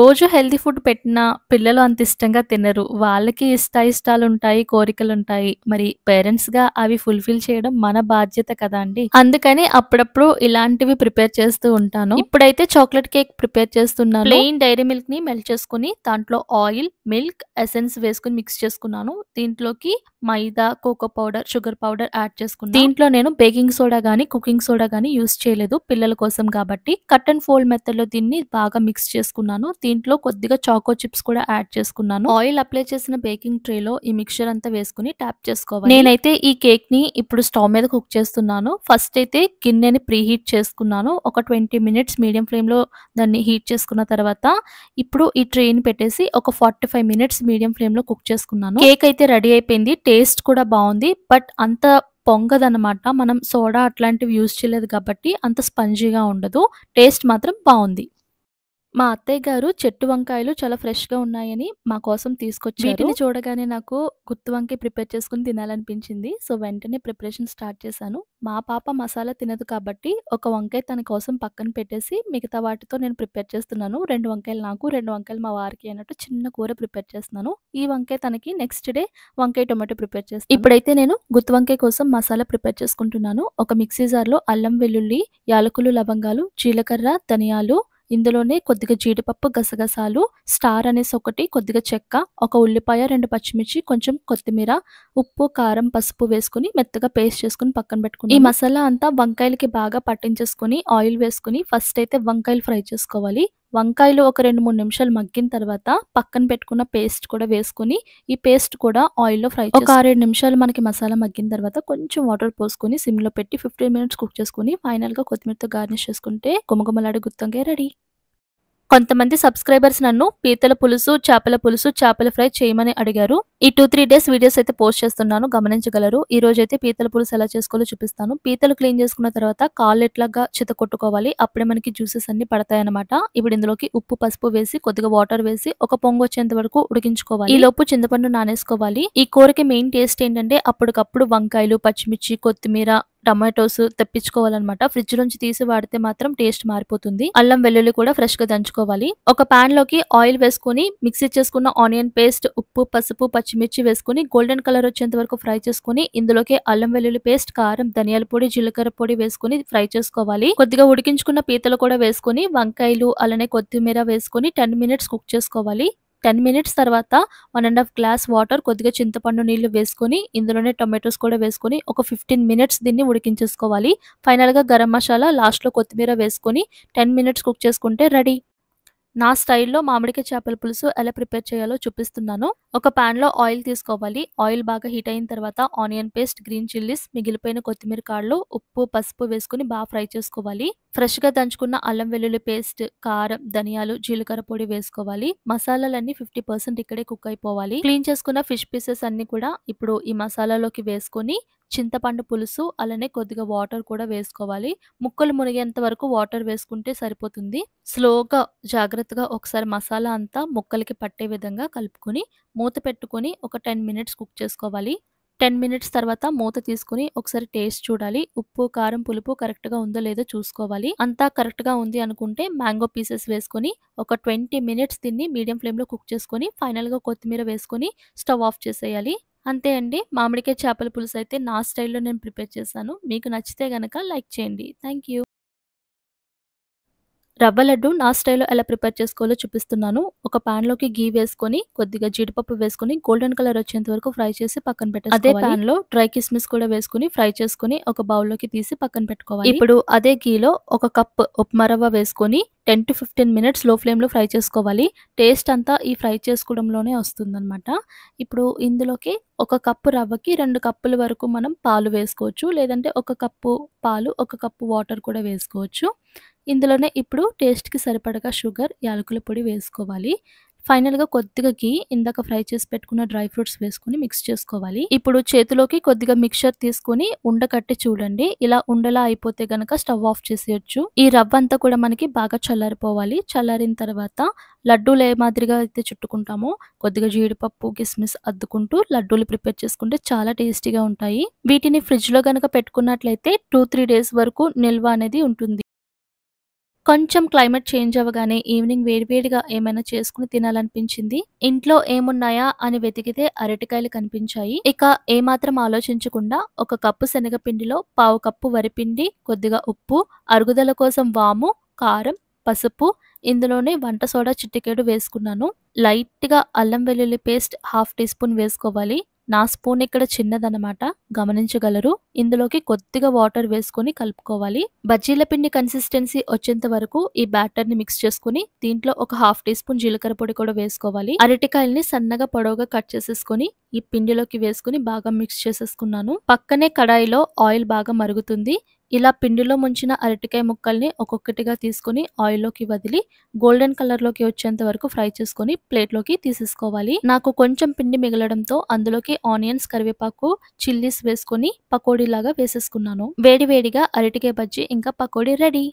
రోజు healthy food పెట్టినా పిల్లలు అంత ఇష్టంగా తినరు వాళ్ళకి ఇష్ట ఇష్టాలు ఉంటాయి కోరికలు ఉంటాయి మరి పేరెంట్స్ గా అవి ఫుల్ఫిల్ చేయడం మన బాధ్యత కదా అండి అందుకని అప్పుడప్పుడు ఇలాంటివి ప్రిపేర్ చేస్తూ ఉంటాను ఇప్పుడైతే చాక్లెట్ కేక్ ప్రిపేర్ చేస్తున్నాను ప్లెయిన్ డైరీ మిల్క్ ని మెల్ట్ చేసుకుని దాంట్లో ఆయిల్ మిల్క్ ఎసెన్స్ వేసుకుని మిక్స్ చేసుకున్నాను దీంట్లోకి maida cocoa powder sugar powder add చేసుకున్నాను దీంట్లో నేను బేకింగ్ సోడా కానీ కుకింగ్ సోడా కానీ యూస్ చేయలేదు పిల్లల కోసం కాబట్టి కట్ అండ్ ఫోల్డ్ లో దీన్ని బాగా మిక్స్ చేసుకున్నాను దీంట్లో కొద్దిగా చాకో చిప్స్ కూడా యాడ్ చేసుకున్నాను ఆయిల్ అప్లై చేసిన బేకింగ్ ట్రేలో ఈ మిక్చర్ అంతా వేసుకుని ట్యాప్ చేసుకోవాలి నేనైతే ఈ కేక్ ని ఇప్పుడు స్టవ్ మీద కుక్ చేస్తున్నాను ఫస్ట్ అయితే గిన్నెని ప్రీ హీట్ చేసుకున్నాను ఒక ట్వంటీ మినిట్స్ మీడియం ఫ్లేమ్ లో దాన్ని హీట్ చేసుకున్న తర్వాత ఇప్పుడు ఈ ట్రేని పెట్టేసి ఒక forty five minutes medium flame లో కుక్ చేసుకున్నాను కేక్ అయితే రెడీ అయిపోయింది టేస్ట్ టేస్ట్ కూడా బాగుంది బట్ అంత పొంగదనమాట మనం సోడా అట్లాంటివి యూజ్ చేయలేదు కాబట్టి అంత స్పంజీగా ఉండదు టేస్ట్ మాత్రం బాగుంది మా అత్తయ్య గారు చెట్టు వంకాయలు చాలా ఫ్రెష్గా ఉన్నాయని మా కోసం తీసుకొచ్చి వీటిని చూడగానే నాకు గుత్తు వంకాయ ప్రిపేర్ చేసుకుని తినాలనిపించింది సో వెంటనే ప్రిపరేషన్ స్టార్ట్ చేశాను మా పాప మసాలా తినదు కాబట్టి ఒక వంకాయ తన కోసం పక్కన పెట్టేసి మిగతా వాటితో నేను ప్రిపేర్ చేస్తున్నాను రెండు వంకాయలు నాకు రెండు వంకాయలు మా వారికి అన్నట్టు చిన్న కూర ప్రిపేర్ చేస్తున్నాను ఈ వంకాయ తనకి నెక్స్ట్ డే వంకాయ టొమాటో ప్రిపేర్ చేస్తాను ఇప్పుడైతే నేను గుత్తు వంకాయ కోసం మసాలా ప్రిపేర్ చేసుకుంటున్నాను ఒక మిక్సీ జార్లో అల్లం వెల్లుల్లి యాలకులు లవంగాలు జీలకర్ర ధనియాలు ఇందులోనే కొద్దిగా జీడిపప్పు గసగసాలు స్టార్ అనేసి ఒకటి కొద్దిగా చెక్క ఒక ఉల్లిపాయ రెండు పచ్చిమిర్చి కొంచెం కొత్తిమీర ఉప్పు కారం పసుపు వేసుకుని మెత్తగా పేస్ట్ చేసుకుని పక్కన పెట్టుకుని ఈ మసాలా అంతా వంకాయలకి బాగా పట్టించేసుకుని ఆయిల్ వేసుకుని ఫస్ట్ అయితే వంకాయలు ఫ్రై చేసుకోవాలి వంకాయలు ఒక రెండు మూడు నిమిషాలు మగ్గిన తర్వాత పక్కన పెట్టుకున్న పేస్ట్ కూడా వేసుకుని ఈ పేస్ట్ కూడా ఆయిల్లో ఫ్రై ఒక ఆరేడు నిమిషాలు మనకి మసాలా మగ్గిన తర్వాత కొంచెం వాటర్ పోసుకొని సిమ్లో పెట్టి ఫిఫ్టీన్ మినిట్స్ కుక్ చేసుకుని ఫైనల్గా కొత్తిమీరతో గార్నిష్ చేసుకుంటే గుమగుమలాడే గుత్తంగా రెడీ కొంతమంది సబ్స్క్రైబర్స్ నన్ను పీతల పులుసు చేపల పులుసు చేపల ఫ్రై చేయమని అడిగారు ఈ టూ త్రీ డేస్ వీడియోస్ అయితే పోస్ట్ చేస్తున్నాను గమనించగలరు ఈ రోజు అయితే పీతల పులుసు ఎలా చేసుకోవాలో చూపిస్తాను పీతలు క్లీన్ చేసుకున్న తర్వాత కాళ్ళు ఎట్లాగా చితకొట్టుకోవాలి అప్పుడే మనకి జ్యూసెస్ అన్ని పడతాయన్నమాట ఇప్పుడు ఇందులోకి ఉప్పు పసుపు వేసి కొద్దిగా వాటర్ వేసి ఒక పొంగు వచ్చేంత వరకు ఉడికించుకోవాలి ఈ లోపు చింతపండు నానేసుకోవాలి ఈ కూరకి మెయిన్ టేస్ట్ ఏంటంటే అప్పటికప్పుడు వంకాయలు పచ్చిమిర్చి కొత్తిమీర టమాటోస్ తెప్పించుకోవాలన్నమాట ఫ్రిడ్జ్ నుంచి తీసి వాడితే మాత్రం టేస్ట్ మారిపోతుంది అల్లం వెల్లుల్లి కూడా ఫ్రెష్ గా దంచుకోవాలి ఒక పాన్ లోకి ఆయిల్ వేసుకుని మిక్సీ చేసుకున్న ఆనియన్ పేస్ట్ ఉప్పు పసుపు పచ్చిమిర్చి వేసుకుని గోల్డెన్ కలర్ వచ్చేంత వరకు ఫ్రై చేసుకుని ఇందులోకి అల్లం వెల్లుల్లి పేస్ట్ కారం ధనియాల పొడి జీలకర్ర పొడి వేసుకుని ఫ్రై చేసుకోవాలి కొద్దిగా ఉడికించుకున్న పీతలు కూడా వేసుకుని వంకాయలు అలానే కొత్తిమీర వేసుకుని టెన్ మినిట్స్ కుక్ చేసుకోవాలి టెన్ మినిట్స్ తర్వాత one and half glass water కొద్దిగా చింతపండు నీళ్లు వేసుకొని ఇందులోనే టొమాటోస్ కూడా వేసుకొని ఒక ఫిఫ్టీన్ మినిట్స్ దీన్ని ఉడికించేసుకోవాలి ఫైనల్గా గరం మసాలా లాస్ట్లో కొత్తిమీర వేసుకొని టెన్ మినిట్స్ కుక్ చేసుకుంటే రెడీ నా స్టైల్లో మామిడికాయ చేపల పులుసు ఎలా ప్రిపేర్ చేయాలో చూపిస్తున్నాను ఒక ప్యాన్లో ఆయిల్ తీసుకోవాలి ఆయిల్ బాగా హీట్ అయిన తర్వాత ఆనియన్ పేస్ట్ గ్రీన్ చిల్లీస్ మిగిలిపోయిన కొత్తిమీర కాళ్ళు ఉప్పు పసుపు వేసుకుని బాగా ఫ్రై చేసుకోవాలి ఫ్రెష్గా దంచుకున్న అల్లం వెల్లుల్లి పేస్ట్ కారం ధనియాలు జీలకర్ర పొడి వేసుకోవాలి మసాలాలన్నీ ఫిఫ్టీ పర్సెంట్ ఇక్కడే కుక్ అయిపోవాలి క్లీన్ చేసుకున్న ఫిష్ పీసెస్ అన్ని కూడా ఇప్పుడు ఈ మసాలాలోకి వేసుకొని చింతపండు పులుసు అలానే కొద్దిగా వాటర్ కూడా వేసుకోవాలి ముక్కలు మునిగేంత వరకు వాటర్ వేసుకుంటే సరిపోతుంది స్లోగా జాగ్రత్తగా ఒకసారి మసాలా అంతా ముక్కలకి పట్టే విధంగా కలుపుకొని మూత పెట్టుకొని ఒక టెన్ మినిట్స్ కుక్ చేసుకోవాలి టెన్ మినిట్స్ తర్వాత మూత తీసుకుని ఒకసారి టేస్ట్ చూడాలి ఉప్పు కారం పులుపు కరెక్ట్గా ఉందో లేదో చూసుకోవాలి అంతా కరెక్ట్గా ఉంది అనుకుంటే మ్యాంగో పీసెస్ వేసుకొని ఒక ట్వంటీ మినిట్స్ దీన్ని మీడియం ఫ్లేమ్లో కుక్ చేసుకొని ఫైనల్గా కొత్తిమీర వేసుకొని స్టవ్ ఆఫ్ చేసేయాలి అంతే అండి మామిడికాయ చేపల పులుసు అయితే నా స్టైల్లో నేను ప్రిపేర్ చేశాను మీకు నచ్చితే కనుక లైక్ చేయండి థ్యాంక్ యూ రవ్వ లడ్డు నా స్టైల్లో ఎలా ప్రిపేర్ చేసుకోవాలో చూపిస్తున్నాను ఒక లోకి గీ వేసుకొని కొద్దిగా జీడిపప్పు వేసుకొని గోల్డెన్ కలర్ వచ్చేంత వరకు ఫ్రై చేసి పక్కన పెట్టాలి అదే లో డ్రై కిస్మిస్ కూడా వేసుకుని ఫ్రై చేసుకుని ఒక లోకి తీసి పక్కన పెట్టుకోవాలి ఇప్పుడు అదే గీ లో ఒక కప్ ఉప్మా రవ్వ వేసుకొని ten to fifteen minutes low flame లో ఫ్రై చేసుకోవాలి టేస్ట్ అంతా ఈ ఫ్రై చేసుకోవడంలోనే వస్తుందన్నమాట ఇప్పుడు ఇందులోకి ఒక కప్పు రవ్వకి రెండు కప్పుల వరకు మనం పాలు వేసుకోవచ్చు లేదంటే ఒక కప్పు పాలు ఒక కప్పు వాటర్ కూడా వేసుకోవచ్చు ఇందులోనే ఇప్పుడు టేస్ట్కి సరిపడగా షుగర్ యాలకుల పొడి వేసుకోవాలి ఫైనల్గా కొద్దిగా గీ ఇందాక ఫ్రై చేసి పెట్టుకున్న డ్రై ఫ్రూట్స్ వేసుకుని మిక్స్ చేసుకోవాలి ఇప్పుడు చేతిలోకి కొద్దిగా మిక్చర్ తీసుకుని ఉండకట్టి చూడండి ఇలా ఉండలా అయిపోతే గనక స్టవ్ ఆఫ్ చేసేయచ్చు ఈ రవ్వ అంతా కూడా మనకి బాగా చల్లారిపోవాలి చల్లారిన తర్వాత లడ్డూలు ఏ మాదిరిగా అయితే చుట్టుకుంటామో కొద్దిగా జీడిపప్పు కిస్మిస్ అద్దుకుంటూ లడ్డూలు ప్రిపేర్ చేసుకుంటే చాలా టేస్టీగా ఉంటాయి వీటిని ఫ్రిడ్జ్ లో గనక పెట్టుకున్నట్లయితే టూ త్రీ డేస్ వరకు నిల్వ అనేది ఉంటుంది కొంచెం క్లైమేట్ చేంజ్ అవ్వగానే ఈవినింగ్ వేడివేడిగా ఏమైనా చేసుకుని తినాలనిపించింది ఇంట్లో ఏమున్నాయా అని వెతికితే అరటికాయలు కనిపించాయి ఇక ఏమాత్రం ఆలోచించకుండా ఒక కప్పు శనగపిండిలో పావు కప్పు వరిపిండి కొద్దిగా ఉప్పు అరుగుదల కోసం వాము కారం పసుపు ఇందులోనే వంట సోడా చిట్టికేడు వేసుకున్నాను లైట్గా అల్లం వెల్లుల్లి పేస్ట్ హాఫ్ టీ స్పూన్ వేసుకోవాలి నా స్పూన్ ఇక్కడ చిన్నదనమాట గమనించగలరు ఇందులోకి కొద్దిగా వాటర్ వేసుకొని కలుపుకోవాలి బజ్జీల పిండి కన్సిస్టెన్సీ వచ్చేంత వరకు ఈ బ్యాటర్ ని మిక్స్ చేసుకుని దీంట్లో ఒక హాఫ్ టీ స్పూన్ జీలకర్ర పొడి కూడా వేసుకోవాలి అరటికాయల్ని సన్నగా పొడవుగా కట్ చేసేసుకొని ఈ పిండిలోకి వేసుకుని బాగా మిక్స్ చేసేసుకున్నాను పక్కనే కడాయిలో ఆయిల్ బాగా మరుగుతుంది ఇలా పిండిలో ముంచిన అరటికాయ ముక్కల్ని ఒక్కొక్కటిగా తీసుకుని ఆయిల్లోకి వదిలి గోల్డెన్ కలర్లోకి వచ్చేంత వరకు ఫ్రై చేసుకుని ప్లేట్లోకి తీసేసుకోవాలి నాకు కొంచెం పిండి మిగలడంతో అందులోకి ఆనియన్స్ కరివేపాకు చిల్లీస్ వేసుకుని పకోడీలాగా వేసేసుకున్నాను వేడివేడిగా అరటికాయ బజ్జీ ఇంకా పకోడీ రెడీ